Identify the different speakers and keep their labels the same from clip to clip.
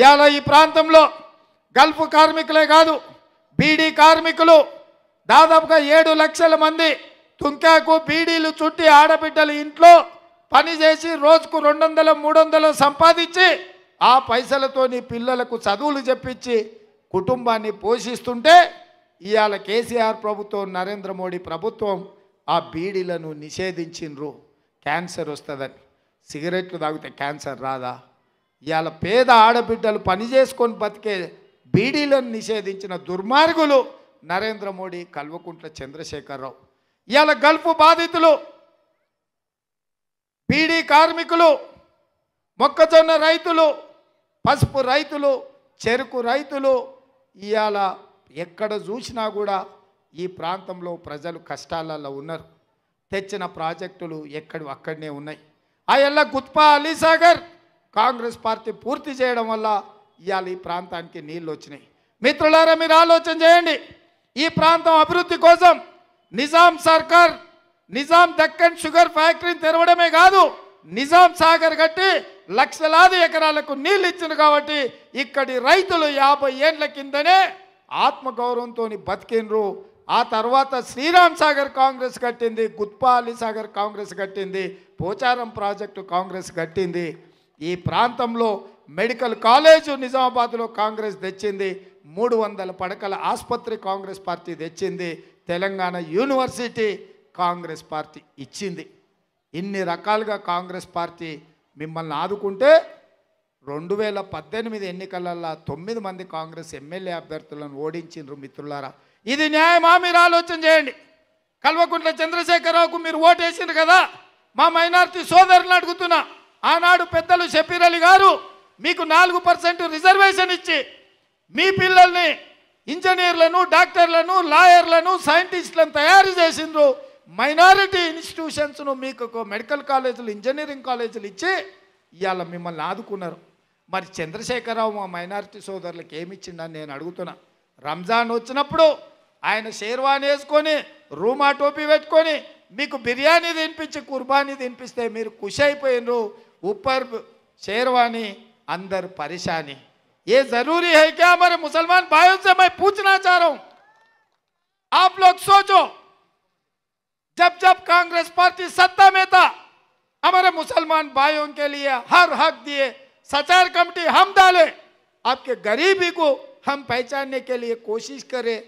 Speaker 1: ఇవాళ ఈ ప్రాంతంలో గల్ఫ్ కార్మికులే కాదు బీడీ కార్మికులు దాదాపుగా ఏడు లక్షల మంది తుంకాకు బీడీలు చుట్టి ఆడబిడ్డలు ఇంట్లో పనిచేసి రోజుకు రెండు వందల మూడు వందలు సంపాదించి ఆ పైసలతోని పిల్లలకు చదువులు చెప్పించి కుటుంబాన్ని పోషిస్తుంటే ఇవాళ కేసీఆర్ ప్రభుత్వం నరేంద్ర మోడీ ప్రభుత్వం ఆ బీడీలను నిషేధించిండ్రు క్యాన్సర్ వస్తుందని సిగరెట్లు తాగితే క్యాన్సర్ రాదా ఇవాళ పేద ఆడబిడ్డలు పని చేసుకొని బతికే బీడీలను నిషేధించిన దుర్మార్గులు నరేంద్ర మోడీ కల్వకుంట్ల చంద్రశేఖరరావు ఇవాళ గల్ఫ్ బాధితులు బీడీ కార్మికులు మొక్కజొన్న రైతులు పసుపు రైతులు చెరుకు రైతులు ఇవాళ ఎక్కడ చూసినా కూడా ఈ ప్రాంతంలో ప్రజలు కష్టాలలో ఉన్నారు తెచ్చిన ప్రాజెక్టులు ఎక్కడ అక్కడనే ఉన్నాయి ఆ ఎల్ల గుత్పా అలీసాగర్ కాంగ్రెస్ పార్టీ పూర్తి చేయడం వల్ల ఇవాళ ఈ ప్రాంతానికి నీళ్ళు వచ్చినాయి మిత్రులారా మీరు ఆలోచన చేయండి ఈ ప్రాంతం అభివృద్ధి కోసం నిజాం సర్కార్ నిజాం దక్కన్ షుగర్ ఫ్యాక్టరీని తెరవడమే కాదు నిజాం సాగర్ కట్టి లక్షలాది ఎకరాలకు నీళ్ళు ఇచ్చింది కాబట్టి ఇక్కడి రైతులు యాభై ఏండ్ల కిందనే ఆత్మగౌరవంతో బతికినరు ఆ తర్వాత శ్రీరామ్ సాగర్ కాంగ్రెస్ కట్టింది గుత్పాలి సాగర్ కాంగ్రెస్ కట్టింది పోచారం ప్రాజెక్టు కాంగ్రెస్ కట్టింది ఈ ప్రాంతంలో మెడికల్ కాలేజు నిజామాబాద్లో కాంగ్రెస్ తెచ్చింది మూడు వందల పడకల ఆసుపత్రి కాంగ్రెస్ పార్టీ తెచ్చింది తెలంగాణ యూనివర్సిటీ కాంగ్రెస్ పార్టీ ఇచ్చింది ఇన్ని రకాలుగా కాంగ్రెస్ పార్టీ మిమ్మల్ని ఆదుకుంటే రెండు వేల పద్దెనిమిది ఎన్నికలల్లో తొమ్మిది మంది కాంగ్రెస్ ఎమ్మెల్యే అభ్యర్థులను ఓడించిండ్రు మిత్రులారా ఇది న్యాయమా మీరు ఆలోచన చేయండి కల్వకుంట్ల చంద్రశేఖరరావుకు మీరు ఓటేసింది కదా మా మైనార్టీ సోదరులను అడుగుతున్నా ఆనాడు పెద్దలు షపీరలి గారు మీకు నాలుగు పర్సెంట్ రిజర్వేషన్ ఇచ్చి మీ పిల్లల్ని ఇంజనీర్లను డాక్టర్లను లాయర్లను సైంటిస్టులను తయారు చేసిండ్రు మైనారిటీ ఇన్స్టిట్యూషన్స్ను మీకు మెడికల్ కాలేజీలు ఇంజనీరింగ్ కాలేజీలు ఇచ్చి ఇవాళ మిమ్మల్ని ఆదుకున్నారు మరి చంద్రశేఖరరావు మా మైనారిటీ సోదరులకు ఏమిచ్చిండని నేను అడుగుతున్నా రంజాన్ వచ్చినప్పుడు ఆయన షేర్వాణి వేసుకొని రూమా టోపీ పెట్టుకొని మీకు బిర్యానీ తినిపించి కుర్బానీ తినిపిస్తే మీరు ఖుషి అయిపోయినరు ऊपर शेरवानी अंदर परेशानी ये जरूरी है क्या हमारे मुसलमान भाइयों से मैं पूछना चाह रहा हूं आप लोग सोचो जब जब कांग्रेस पार्टी सत्ता में था हमारे मुसलमान भाइयों के लिए हर हक दिए सचार कमेटी हम डाले आपके गरीबी को हम पहचानने के लिए कोशिश करें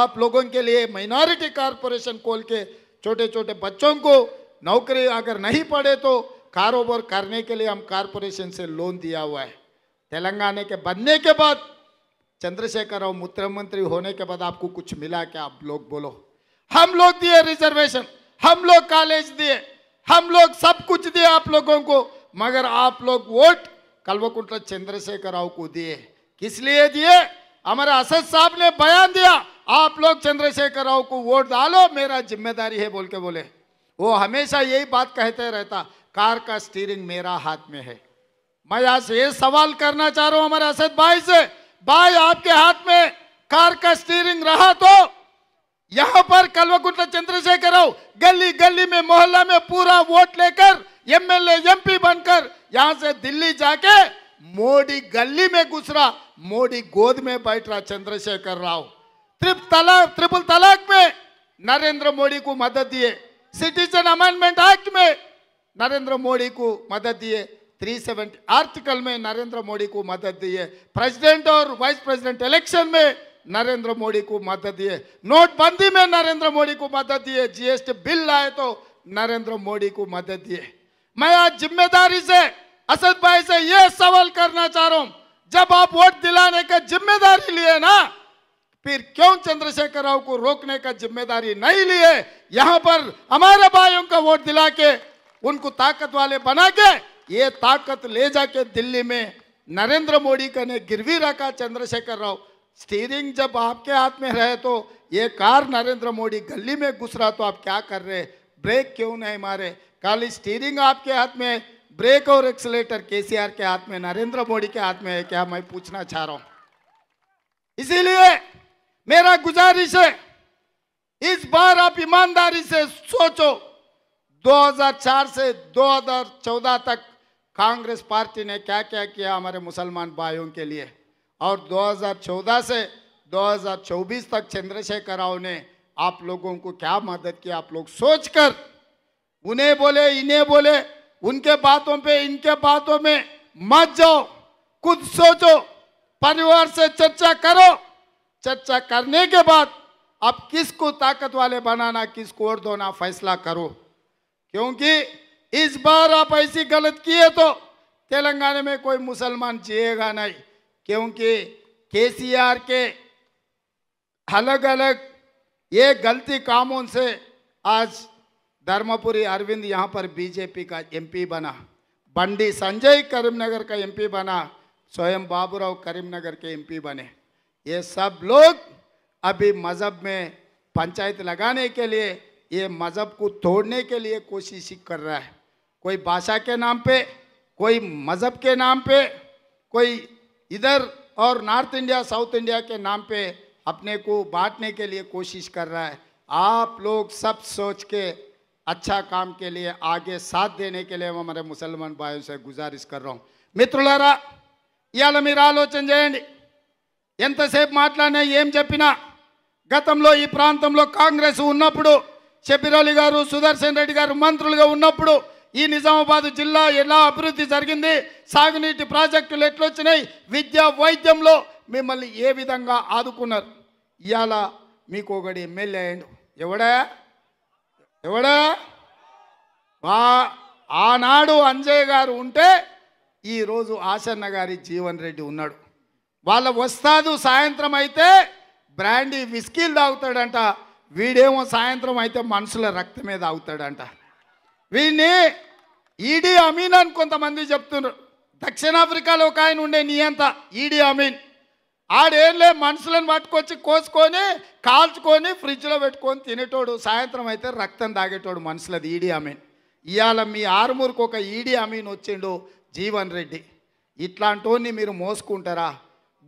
Speaker 1: आप लोगों के लिए माइनॉरिटी कारपोरेशन खोल के छोटे छोटे बच्चों को नौकरी अगर नहीं पड़े तो कारोबार करने के लिए हम कारपोरेशन से लोन दिया हुआ है तेलंगाना के बनने के बाद चंद्रशेखर राव मुख्यमंत्री होने के बाद आपको कुछ मिला क्या आप लोग बोलो हम लोग दिए रिजर्वेशन हम लोग कॉलेज दिए हम लोग सब कुछ दिए आप लोगों को मगर आप लोग वोट कलवकुंट चंद्रशेखर राव को दिए किस लिए दिए हमारे असद साहब ने बयान दिया आप लोग चंद्रशेखर राव को वोट डालो मेरा जिम्मेदारी है बोल के बोले वो हमेशा यही बात कहते रहता कार का स्टीयरिंग मेरा हाथ में है मैं आज ये सवाल करना चाह रहा हूं हमारे असद भाई से भाई आपके हाथ में कार का स्टीयरिंग रहा तो यहां पर कलवकुंटला चंद्रशेखर राव गली गली में मोहल्ला में पूरा वोट लेकर एमएलए एमपी बनकर यहां से दिल्ली जाके मोदी गली में घुसरा मोदी गोद में बैठ रहा चंद्रशेखर राव त्रिप तलाक ट्रिपल तलाक में नरेंद्र मोदी को मदद दिए सिटीजन अमेंडमेंट एक्ट में नरेंद्र मोदी को मदद दिए 370 आर्टिकल में नरेंद्र मोदी को मदद दिए प्रेसिडेंट और वाइस प्रेसिडेंट इलेक्शन में नरेंद्र मोदी को मदद दिए नोटबंदी में नरेंद्र मोदी को मदद दिए जीएसटी बिल लाए तो नरेंद्र मोदी को मदद दिए मैं आज जिम्मेदारी से असद भाई से यह सवाल करना चाह रहा हूं जब आप वोट दिलाने का जिम्मेदारी लिए ना फिर क्यों चंद्रशेखर राव को रोकने का जिम्मेदारी नहीं लिए यहां पर हमारे भाइयों का वोट दिला के उनको ताकत वाले बना के ये ताकत ले जाके दिल्ली में नरेंद्र मोदी का ने गिरवी रखा चंद्रशेखर राव स्टीयरिंग जब आपके हाथ में रहे तो ये कार नरेंद्र मोदी गली में घुस रहा तो आप क्या कर रहे ब्रेक क्यों नहीं मारे काली स्टीयरिंग आपके हाथ में ब्रेक और एक्सलेटर केसीआर के हाथ में नरेंद्र मोदी के हाथ में है क्या मैं पूछना चाह रहा हूं इसीलिए मेरा गुजारिश है इस बार आप ईमानदारी से सोचो 2004 से 2014 तक कांग्रेस पार्टी ने क्या क्या किया हमारे मुसलमान भाइयों के लिए और 2014 से 2024 तक चंद्रशेखर राव ने आप लोगों को क्या मदद की आप लोग सोचकर उन्हें बोले इन्हें बोले उनके बातों पे इनके बातों में मत जाओ कुछ सोचो परिवार से चर्चा करो चर्चा करने के बाद अब किसको ताकत वाले बनाना किसको और दोना फैसला करो क्योंकि इस बार आप ऐसी गलत किए तो तेलंगाना में कोई मुसलमान जिएगा नहीं क्योंकि केसीआर के अलग अलग ये गलती कामों से आज धर्मपुरी अरविंद यहाँ पर बीजेपी का एमपी बना बंडी संजय करीमनगर का एमपी बना स्वयं बाबूराव करीमनगर के एमपी बने ये सब लोग अभी मज़हब में पंचायत लगाने के लिए ये मज़हब को तोड़ने के लिए कोशिश कर रहा है कोई भाषा के नाम पे कोई मज़हब के नाम पे कोई इधर और नॉर्थ इंडिया साउथ इंडिया के नाम पे अपने को बांटने के लिए कोशिश कर रहा है आप लोग सब सोच के अच्छा काम के लिए आगे साथ देने के लिए हमारे मुसलमान भाइयों से गुजारिश कर रहा हूँ मित्र इला आलोचन चयी एंत ఎంతసేపు మాట్లాడినా ఏం చెప్పినా గతంలో ఈ कांग्रेस उन्नपड़ू చెప్పిరాలి గారు సుదర్శన్ రెడ్డి గారు మంత్రులుగా ఉన్నప్పుడు ఈ నిజామాబాద్ జిల్లా ఎలా అభివృద్ధి జరిగింది సాగునీటి ప్రాజెక్టులు ఎట్లొచ్చినాయి విద్యా వైద్యంలో మిమ్మల్ని ఏ విధంగా ఆదుకున్నారు ఇవాళ మీకు ఒకటి ఎమ్మెల్యే అయ్యండు ఎవడా ఎవడా వా ఆనాడు అంజయ్ గారు ఉంటే ఈరోజు ఆసన్న గారి జీవన్ రెడ్డి ఉన్నాడు వాళ్ళ వస్తాదు సాయంత్రం అయితే బ్రాండీ విస్కీలు తాగుతాడంట వీడేమో సాయంత్రం అయితే మనుషుల మీద అవుతాడంట వీడిని ఈడీ అమీన్ అని కొంతమంది చెప్తున్నారు దక్షిణాఫ్రికాలో ఒక ఆయన ఉండే నీ అంతా ఈడీ అమీన్ ఆడేంలే మనుషులను పట్టుకొచ్చి కోసుకొని కాల్చుకొని ఫ్రిడ్జ్లో పెట్టుకొని తినేటోడు సాయంత్రం అయితే రక్తం తాగేటోడు మనుషులది ఈడీ అమీన్ ఇవాళ మీ ఆరుమూరుకు ఒక ఈడీ అమీన్ వచ్చిండు జీవన్ రెడ్డి ఇట్లాంటోని మీరు మోసుకుంటారా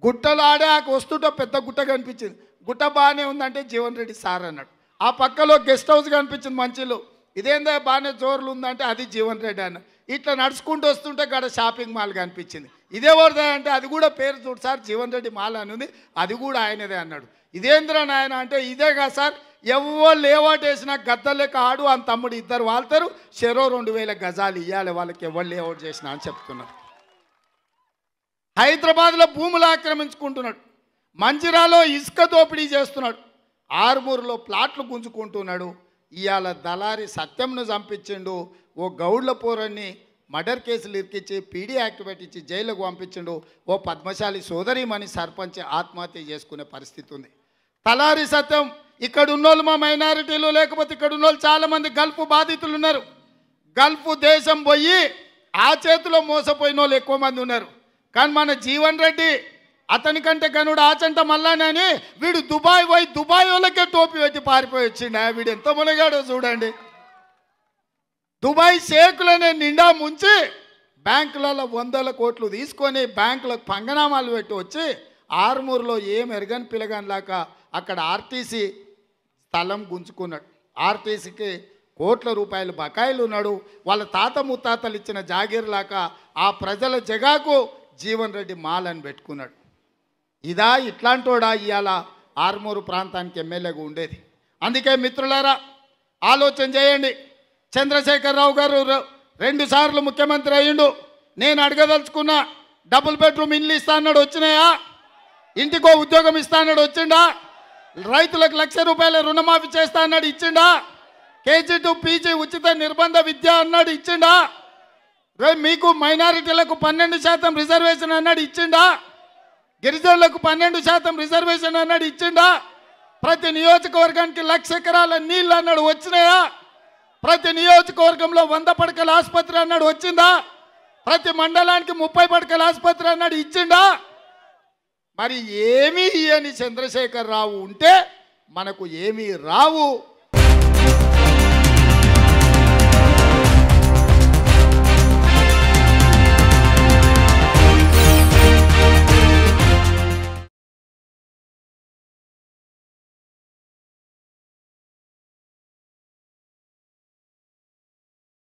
Speaker 1: గుట్టలు ఆడే ఆకు వస్తుంటే పెద్ద గుట్ట కనిపించింది గుట్ట బాగానే ఉందంటే జీవన్ రెడ్డి సార్ అన్నాడు ఆ పక్కలో గెస్ట్ హౌస్ కనిపించింది మంచిలో ఇదేందా బాగానే జోర్లు ఉందంటే అది జీవన్ రెడ్డి అన్న ఇట్లా నడుచుకుంటూ వస్తుంటే గడ షాపింగ్ మాల్ కనిపించింది ఇదే అంటే అది కూడా పేరు చూడు సార్ జీవన్ రెడ్డి మాల్ అని ఉంది అది కూడా ఆయనదే అన్నాడు ఇదేంద్ర నాయన అంటే ఇదే కదా సార్ ఎవరు లేవాటేసినా గద్దలేక ఆడు అని తమ్ముడు ఇద్దరు వాళ్తారు చెరో రెండు వేల గజాలు ఇవ్వాలి వాళ్ళకి ఎవరు లేఅవుట్ చేసినా అని చెప్తున్నారు హైదరాబాద్లో భూములు ఆక్రమించుకుంటున్నాడు మంజిరాలో ఇసుక దోపిడీ చేస్తున్నాడు ఆరుమూరులో ప్లాట్లు గుంజుకుంటున్నాడు ఇవాళ దళారి సత్యంను చంపించిండు ఓ గౌడ్ల పోరని మర్డర్ కేసులు ఇరికించి పీడీ యాక్టివేట్ ఇచ్చి జైలుకు పంపించిండు ఓ పద్మశాలి సోదరిమని సర్పంచ్ ఆత్మహత్య చేసుకునే పరిస్థితి ఉంది తలారి సత్యం ఇక్కడ ఉన్నోళ్ళు మా మైనారిటీలు లేకపోతే ఇక్కడ ఉన్నోళ్ళు చాలామంది గల్ఫ్ బాధితులు ఉన్నారు గల్ఫ్ దేశం పోయి ఆ చేతిలో మోసపోయిన వాళ్ళు ఎక్కువ మంది ఉన్నారు కానీ మన జీవన్ రెడ్డి అతని కంటే ఆచంట మల్లానని వీడు దుబాయ్ పోయి దుబాయ్ వాళ్ళకే టోపీ పెట్టి పారిపోయి వచ్చిండు వీడు ఎంత మునగాడో చూడండి దుబాయ్ షేకులనే నిండా ముంచి బ్యాంకులలో వందల కోట్లు తీసుకొని బ్యాంకులకు పంగనామాలు పెట్టి వచ్చి ఆరుమూరులో ఏం ఎరగని పిలగనిలాక అక్కడ ఆర్టీసీ స్థలం గుంజుకున్నాడు ఆర్టీసీకి కోట్ల రూపాయలు బకాయిలు ఉన్నాడు వాళ్ళ తాత ముత్తాతలు ఇచ్చిన జాగీర్లాక ఆ ప్రజల జగాకు జీవన్ రెడ్డి మాలని పెట్టుకున్నాడు ఇదా ఇట్లాంటోడా ఇవాళ ఆర్మూరు ప్రాంతానికి ఎమ్మెల్యేగా ఉండేది అందుకే మిత్రులారా ఆలోచన చేయండి చంద్రశేఖరరావు గారు రెండుసార్లు ముఖ్యమంత్రి అయ్యిండు నేను అడగదలుచుకున్న డబుల్ బెడ్రూమ్ ఇల్లు ఇస్తాన్నాడు వచ్చినాయా ఇంటికో ఉద్యోగం ఇస్తాన్నాడు వచ్చిండా రైతులకు లక్ష రూపాయల రుణమాఫీ చేస్తా అన్నాడు ఇచ్చిండా కేజీ టు పీజీ ఉచిత నిర్బంధ విద్య అన్నాడు ఇచ్చిండా మీకు మైనారిటీలకు పన్నెండు శాతం రిజర్వేషన్ అన్నాడు ఇచ్చిండా గిరిజనులకు పన్నెండు శాతం రిజర్వేషన్ అన్నాడు ఇచ్చిండా ప్రతి నియోజకవర్గానికి లక్ష ఎకరాల నీళ్ళు అన్నాడు వచ్చినాయా ప్రతి నియోజకవర్గంలో వంద పడకల ఆసుపత్రి అన్నాడు వచ్చిందా ప్రతి మండలానికి ముప్పై పడకల ఆసుపత్రి అన్నాడు ఇచ్చిండా మరి ఏమీ ఇయని చంద్రశేఖర్ రావు ఉంటే మనకు ఏమీ రావు